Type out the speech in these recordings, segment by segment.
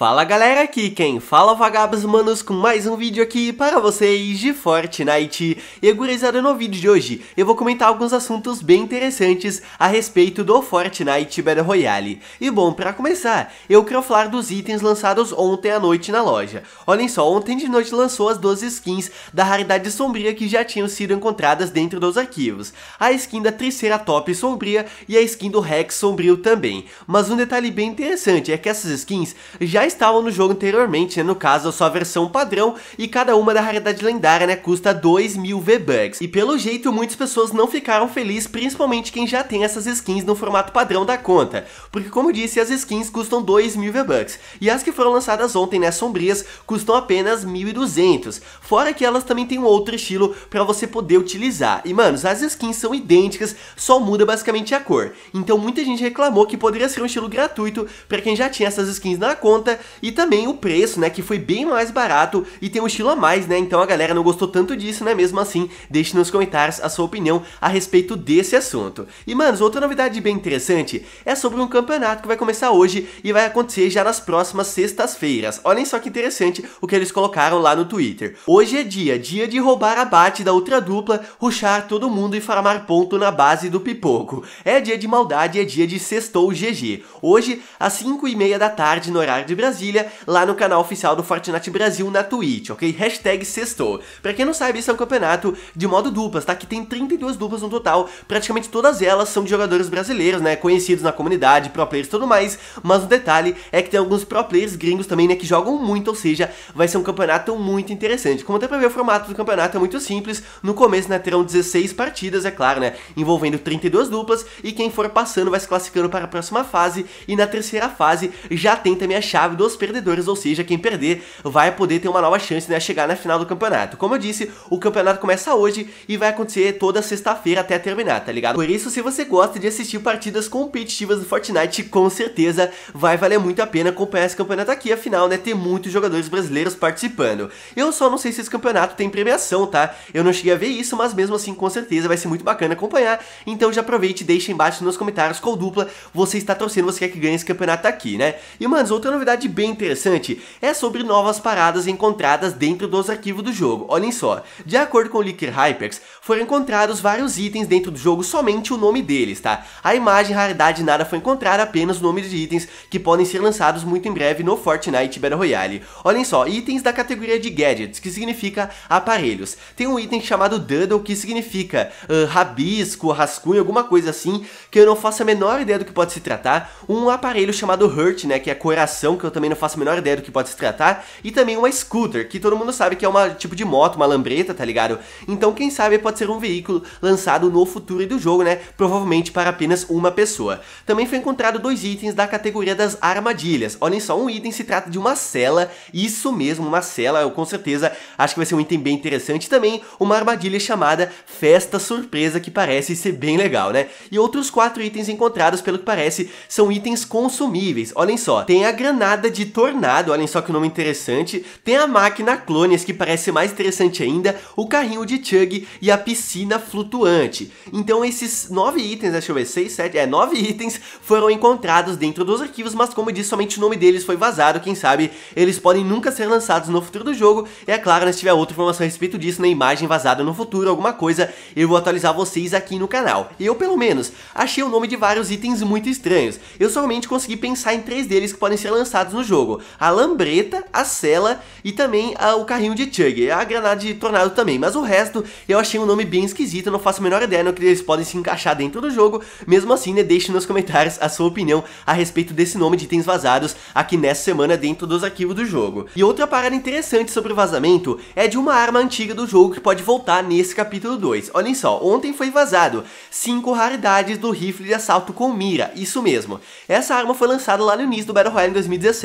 Fala galera, aqui quem fala é vagabos manos com mais um vídeo aqui para vocês de Fortnite. E gurizada, no vídeo de hoje eu vou comentar alguns assuntos bem interessantes a respeito do Fortnite Battle Royale. E bom, para começar, eu quero falar dos itens lançados ontem à noite na loja. Olhem só, ontem de noite lançou as 12 skins da raridade sombria que já tinham sido encontradas dentro dos arquivos. A skin da terceira top sombria e a skin do Rex sombrio também. Mas um detalhe bem interessante é que essas skins já estavam no jogo anteriormente, né? no caso a sua versão padrão, e cada uma da raridade lendária né, custa 2 mil V-Bucks. E pelo jeito muitas pessoas não ficaram felizes, principalmente quem já tem essas skins no formato padrão da conta, porque como disse, as skins custam 2 mil V-Bucks, e as que foram lançadas ontem, né, sombrias, custam apenas 1.200, fora que elas também têm um outro estilo para você poder utilizar. E manos, as skins são idênticas, só muda basicamente a cor. Então muita gente reclamou que poderia ser um estilo gratuito para quem já tinha essas skins na conta e também o preço, né, que foi bem mais barato e tem um estilo a mais, né? Então a galera não gostou tanto disso, né? Mesmo assim, deixe nos comentários a sua opinião a respeito desse assunto. E, manos, outra novidade bem interessante é sobre um campeonato que vai começar hoje e vai acontecer já nas próximas sextas-feiras. Olhem só que interessante o que eles colocaram lá no Twitter. Hoje é dia, dia de roubar a bate da outra dupla, ruxar todo mundo e farmar ponto na base do pipoco. É dia de maldade, é dia de sextou GG. Hoje, às 5 e meia da tarde, no horário de Brasília lá no canal oficial do Fortnite Brasil na Twitch, ok? Hashtag sextou. Pra quem não sabe, isso é um campeonato de modo duplas, tá? Que tem 32 duplas no total, praticamente todas elas são de jogadores brasileiros, né? Conhecidos na comunidade, pro players e tudo mais, mas o um detalhe é que tem alguns pro players gringos também, né? Que jogam muito, ou seja, vai ser um campeonato muito interessante. Como até pra ver, o formato do campeonato é muito simples, no começo, né? Terão 16 partidas, é claro, né? Envolvendo 32 duplas e quem for passando vai se classificando para a próxima fase e na terceira fase já tenta também a chave chave dos perdedores, ou seja, quem perder vai poder ter uma nova chance, né, chegar na final do campeonato. Como eu disse, o campeonato começa hoje e vai acontecer toda sexta-feira até terminar, tá ligado? Por isso, se você gosta de assistir partidas competitivas do Fortnite, com certeza vai valer muito a pena acompanhar esse campeonato aqui, afinal, né, tem muitos jogadores brasileiros participando. Eu só não sei se esse campeonato tem premiação, tá? Eu não cheguei a ver isso, mas mesmo assim, com certeza vai ser muito bacana acompanhar, então já aproveite e deixa embaixo nos comentários qual dupla você está torcendo, você quer que ganhe esse campeonato aqui, né? E, manos, outra novidade bem interessante é sobre novas paradas encontradas dentro dos arquivos do jogo. Olhem só, de acordo com o Leaker Hypex, foram encontrados vários itens dentro do jogo, somente o nome deles, tá? A imagem, raridade, nada foi encontrada, apenas o nome de itens que podem ser lançados muito em breve no Fortnite Battle Royale. Olhem só, itens da categoria de gadgets, que significa aparelhos. Tem um item chamado Duddle, que significa uh, rabisco, rascunho, alguma coisa assim, que eu não faço a menor ideia do que pode se tratar. Um aparelho chamado Hurt, né, que é coração, que eu eu também não faço a menor ideia do que pode se tratar, e também uma scooter, que todo mundo sabe que é um tipo de moto, uma lambreta, tá ligado? Então quem sabe pode ser um veículo lançado no futuro do jogo, né? Provavelmente para apenas uma pessoa. Também foi encontrado dois itens da categoria das armadilhas. Olhem só, um item se trata de uma cela, isso mesmo, uma cela, eu com certeza acho que vai ser um item bem interessante. Também uma armadilha chamada Festa Surpresa, que parece ser bem legal, né? E outros quatro itens encontrados, pelo que parece, são itens consumíveis. Olhem só, tem a granada de tornado, olhem só que nome interessante. Tem a máquina clones, que parece mais interessante ainda, o carrinho de Chug e a piscina flutuante. Então esses nove itens, deixa eu ver, seis, sete, é, nove itens foram encontrados dentro dos arquivos, mas como eu disse, somente o nome deles foi vazado, quem sabe eles podem nunca ser lançados no futuro do jogo. E é claro, né, se tiver outra informação a respeito disso, na né, imagem vazada no futuro, alguma coisa, eu vou atualizar vocês aqui no canal. Eu, pelo menos, achei o nome de vários itens muito estranhos. Eu somente consegui pensar em três deles que podem ser lançados no jogo. A lambreta, a sela e também a, ah, o carrinho de Chug, é a granada de tornado também. Mas o resto eu achei um nome bem esquisito, não faço a menor ideia no que eles podem se encaixar dentro do jogo. Mesmo assim, né, deixe nos comentários a sua opinião a respeito desse nome de itens vazados aqui nessa semana dentro dos arquivos do jogo. E outra parada interessante sobre o vazamento é de uma arma antiga do jogo que pode voltar nesse capítulo 2. Olhem só, ontem foi vazado 5 raridades do rifle de assalto com mira, isso mesmo. Essa arma foi lançada lá no início do Battle Royale em 2017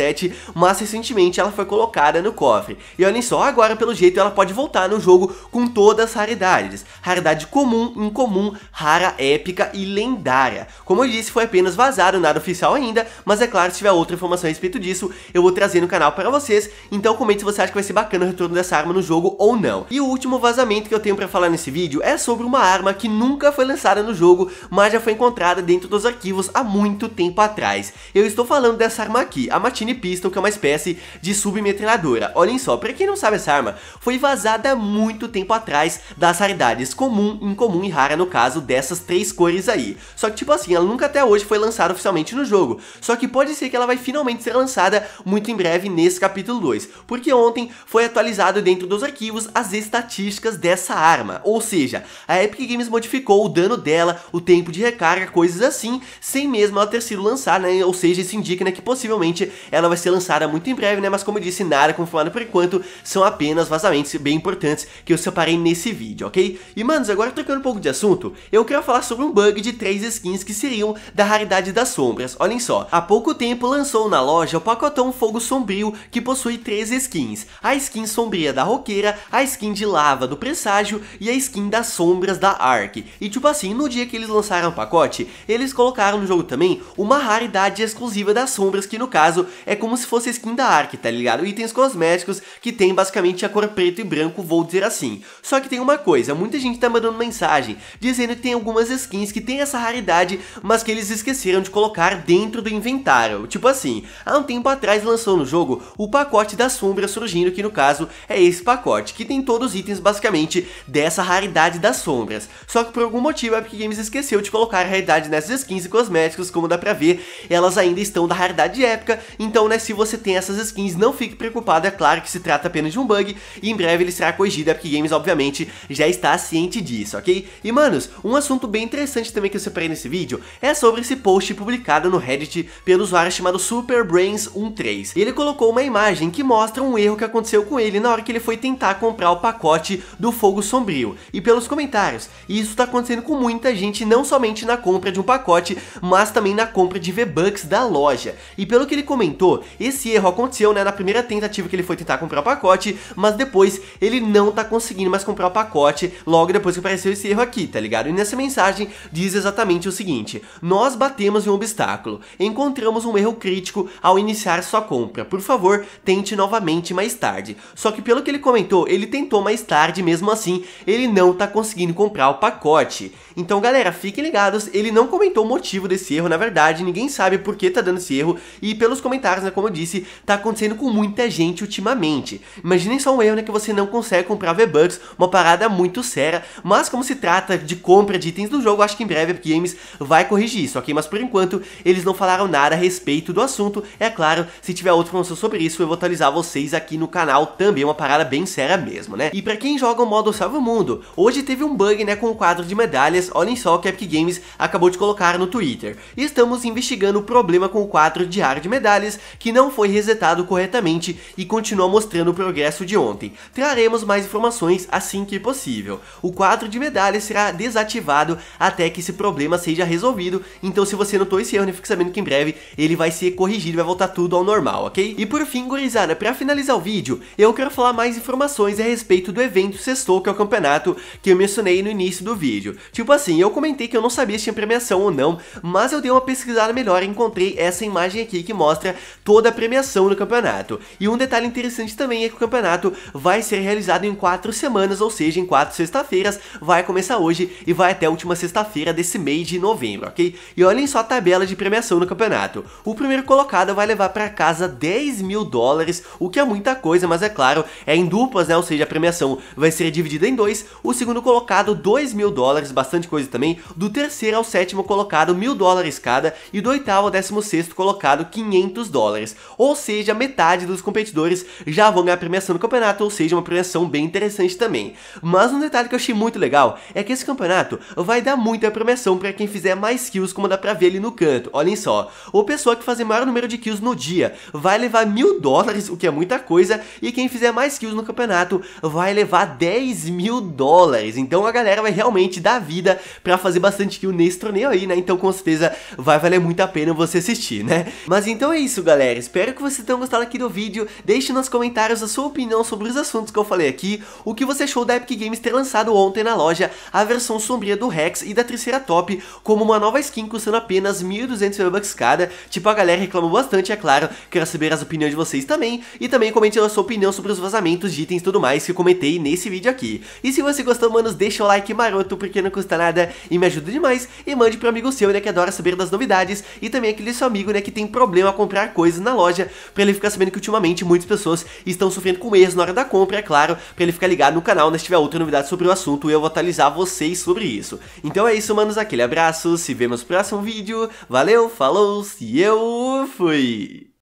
mas recentemente ela foi colocada no cofre. E olhem só, agora pelo jeito ela pode voltar no jogo com todas as raridades. Raridade comum, incomum, rara, épica e lendária. Como eu disse, foi apenas vazado, nada oficial ainda, mas é claro, se tiver outra informação a respeito disso, eu vou trazer no canal para vocês, então comente se você acha que vai ser bacana o retorno dessa arma no jogo ou não. E o último vazamento que eu tenho para falar nesse vídeo é sobre uma arma que nunca foi lançada no jogo, mas já foi encontrada dentro dos arquivos há muito tempo atrás. Eu estou falando dessa arma aqui, a Machine Machine Pistol, que é uma espécie de submetralhadora. Olhem só, pra quem não sabe essa arma, foi vazada muito tempo atrás das raridades comum, incomum e rara, no caso, dessas três cores aí. Só que tipo assim, ela nunca até hoje foi lançada oficialmente no jogo, só que pode ser que ela vai finalmente ser lançada muito em breve nesse capítulo 2, porque ontem foi atualizado dentro dos arquivos as estatísticas dessa arma, ou seja, a Epic Games modificou o dano dela, o tempo de recarga, coisas assim, sem mesmo ela ter sido lançada, né? ou seja, isso indica né, que possivelmente ela vai ser lançada muito em breve, né? Mas como eu disse, nada confirmado por enquanto, são apenas vazamentos bem importantes que eu separei nesse vídeo, ok? E manos, agora trocando um pouco de assunto, eu quero falar sobre um bug de três skins que seriam da raridade das sombras. Olhem só, há pouco tempo lançou na loja o pacotão Fogo Sombrio que possui três skins. A skin sombria da roqueira, a skin de lava do presságio e a skin das sombras da Ark. E tipo assim, no dia que eles lançaram o pacote, eles colocaram no jogo também uma raridade exclusiva das sombras que no caso é como se fosse skin da Ark, tá ligado? Itens cosméticos que tem basicamente a cor preto e branco, vou dizer assim. Só que tem uma coisa, muita gente tá mandando mensagem dizendo que tem algumas skins que tem essa raridade, mas que eles esqueceram de colocar dentro do inventário. Tipo assim, há um tempo atrás lançou no jogo o pacote da sombra surgindo, que no caso é esse pacote, que tem todos os itens basicamente dessa raridade das sombras. Só que por algum motivo a Epic Games esqueceu de colocar a raridade nessas skins e cosméticos, como dá pra ver, elas ainda estão da raridade épica, então, né, se você tem essas skins, não fique preocupado, é claro que se trata apenas de um bug, e em breve ele será corrigido, porque Epic Games, obviamente, já está ciente disso, ok? E, manos, um assunto bem interessante também que eu separei nesse vídeo é sobre esse post publicado no Reddit pelo usuário chamado SuperBrains13. Ele colocou uma imagem que mostra um erro que aconteceu com ele na hora que ele foi tentar comprar o pacote do Fogo Sombrio. E pelos comentários, isso está acontecendo com muita gente, não somente na compra de um pacote, mas também na compra de V-Bucks da loja. E pelo que ele comentou, tentou. Esse erro aconteceu né, na primeira tentativa que ele foi tentar comprar o pacote, mas depois ele não tá conseguindo mais comprar o pacote logo depois que apareceu esse erro aqui, tá ligado? E nessa mensagem diz exatamente o seguinte, nós batemos em um obstáculo, encontramos um erro crítico ao iniciar sua compra, por favor, tente novamente mais tarde. Só que pelo que ele comentou, ele tentou mais tarde, mesmo assim, ele não tá conseguindo comprar o pacote. Então galera, fiquem ligados, ele não comentou o motivo desse erro, na verdade, ninguém sabe por que tá dando esse erro, e pelos comentários comentários, né? Como eu disse, tá acontecendo com muita gente ultimamente. Imaginem só um erro, né? Que você não consegue comprar V-Bucks, uma parada muito séria. Mas como se trata de compra de itens do jogo, acho que em breve a Epic Games vai corrigir isso, ok? Mas por enquanto, eles não falaram nada a respeito do assunto. É claro, se tiver outra informação sobre isso, eu vou atualizar vocês aqui no canal também. É uma parada bem séria mesmo, né? E pra quem joga o modo Salve o Mundo, hoje teve um bug, né? Com o quadro de medalhas. Olhem só o que a Epic Games acabou de colocar no Twitter. E estamos investigando o problema com o quadro diário de medalhas que não foi resetado corretamente e continua mostrando o progresso de ontem. Traremos mais informações assim que possível. O quadro de medalhas será desativado até que esse problema seja resolvido, então se você notou esse erro, fique sabendo que em breve ele vai ser corrigido, vai voltar tudo ao normal, ok? E por fim, gurizada, para finalizar o vídeo, eu quero falar mais informações a respeito do evento Sextou, que é o campeonato que eu mencionei no início do vídeo. Tipo assim, eu comentei que eu não sabia se tinha premiação ou não, mas eu dei uma pesquisada melhor e encontrei essa imagem aqui que mostra toda a premiação do campeonato. E um detalhe interessante também é que o campeonato vai ser realizado em quatro semanas, ou seja, em quatro sexta-feiras, vai começar hoje e vai até a última sexta-feira desse mês de novembro, ok? E olhem só a tabela de premiação no campeonato. O primeiro colocado vai levar para casa 10 mil dólares, o que é muita coisa, mas é claro, é em duplas, né? Ou seja, a premiação vai ser dividida em dois. O segundo colocado, 2 mil dólares, bastante coisa também. Do terceiro ao sétimo colocado, mil dólares cada. E do oitavo ao décimo sexto colocado, 500 dólares. Ou seja, metade dos competidores já vão ganhar premiação no campeonato, ou seja, uma premiação bem interessante também. Mas um detalhe que eu achei muito legal é que esse campeonato vai dar muita premiação para quem fizer mais kills, como dá pra ver ali no canto. Olhem só, o pessoal que fazer maior número de kills no dia vai levar mil dólares, o que é muita coisa, e quem fizer mais kills no campeonato vai levar 10 mil dólares. Então a galera vai realmente dar vida para fazer bastante kill nesse torneio aí, né? Então com certeza vai valer muito a pena você assistir, né? Mas então é isso isso, galera. Espero que vocês tenham gostado aqui do vídeo. Deixe nos comentários a sua opinião sobre os assuntos que eu falei aqui, o que você achou da Epic Games ter lançado ontem na loja a versão sombria do Rex e da top como uma nova skin custando apenas 1.200 V-Bucks cada. Tipo, a galera reclamou bastante, é claro. Quero saber as opiniões de vocês também. E também comente a sua opinião sobre os vazamentos de itens e tudo mais que eu comentei nesse vídeo aqui. E se você gostou, manos, deixa o like maroto porque não custa nada e me ajuda demais. E mande pro amigo seu, né, que adora saber das novidades. E também aquele seu amigo, né, que tem problema comprar comprar coisas na loja, para ele ficar sabendo que ultimamente muitas pessoas estão sofrendo com erros na hora da compra, é claro, para ele ficar ligado no canal, né, se tiver outra novidade sobre o assunto, eu vou atualizar vocês sobre isso. Então é isso, manos, aquele abraço, se vemos no próximo vídeo, valeu, falou, e eu fui!